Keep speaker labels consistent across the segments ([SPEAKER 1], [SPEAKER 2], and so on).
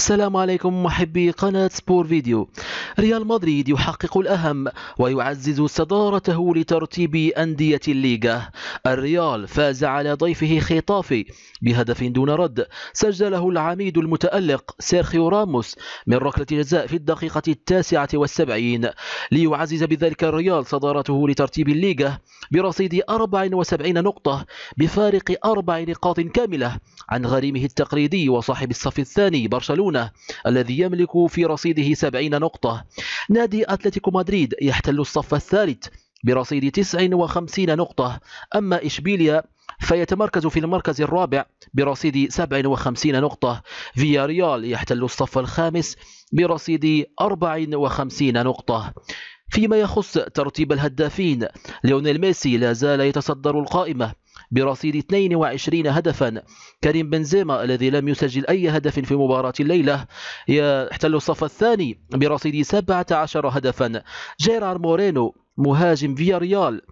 [SPEAKER 1] السلام عليكم محبي قناة سبور فيديو ريال مدريد يحقق الأهم ويعزز صدارته لترتيب أندية الليغا الريال فاز على ضيفه خطافي بهدف دون رد سجله العميد المتألق سيرخيو راموس من ركلة جزاء في الدقيقة التاسعة والسبعين ليعزز بذلك الريال صدارته لترتيب الليغا برصيد 74 نقطة بفارق أربع نقاط كاملة عن غريمه التقليدي وصاحب الصف الثاني برشلونة برشلونة الذي يملك في رصيده 70 نقطة نادي أتلتيكو مدريد يحتل الصف الثالث برصيد 59 نقطة أما إشبيليا فيتمركز في المركز الرابع برصيد 57 نقطة فياريال يحتل الصف الخامس برصيد 54 نقطة فيما يخص ترتيب الهدافين ليونيل ميسي لا زال يتصدر القائمة برصيد 22 هدفا كريم بنزيما الذي لم يسجل أي هدف في مباراة الليلة يحتل الصف الثاني برصيد 17 هدفا جيرار مورينو مهاجم فياريال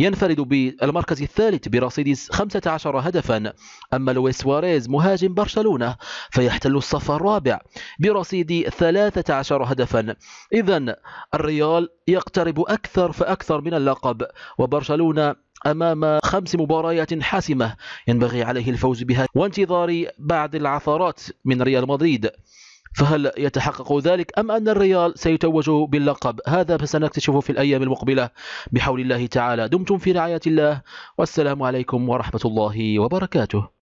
[SPEAKER 1] ينفرد بالمركز الثالث برصيد 15 هدفا أما لويس سواريز مهاجم برشلونة فيحتل الصف الرابع برصيد 13 هدفا إذا الريال يقترب أكثر فأكثر من اللقب وبرشلونة أمام خمس مباريات حاسمة ينبغي عليه الفوز بها وانتظار بعض العثرات من ريال مدريد فهل يتحقق ذلك أم أن الريال سيتوج باللقب هذا فسنكتشفه في الأيام المقبلة بحول الله تعالى دمتم في رعاية الله والسلام عليكم ورحمة الله وبركاته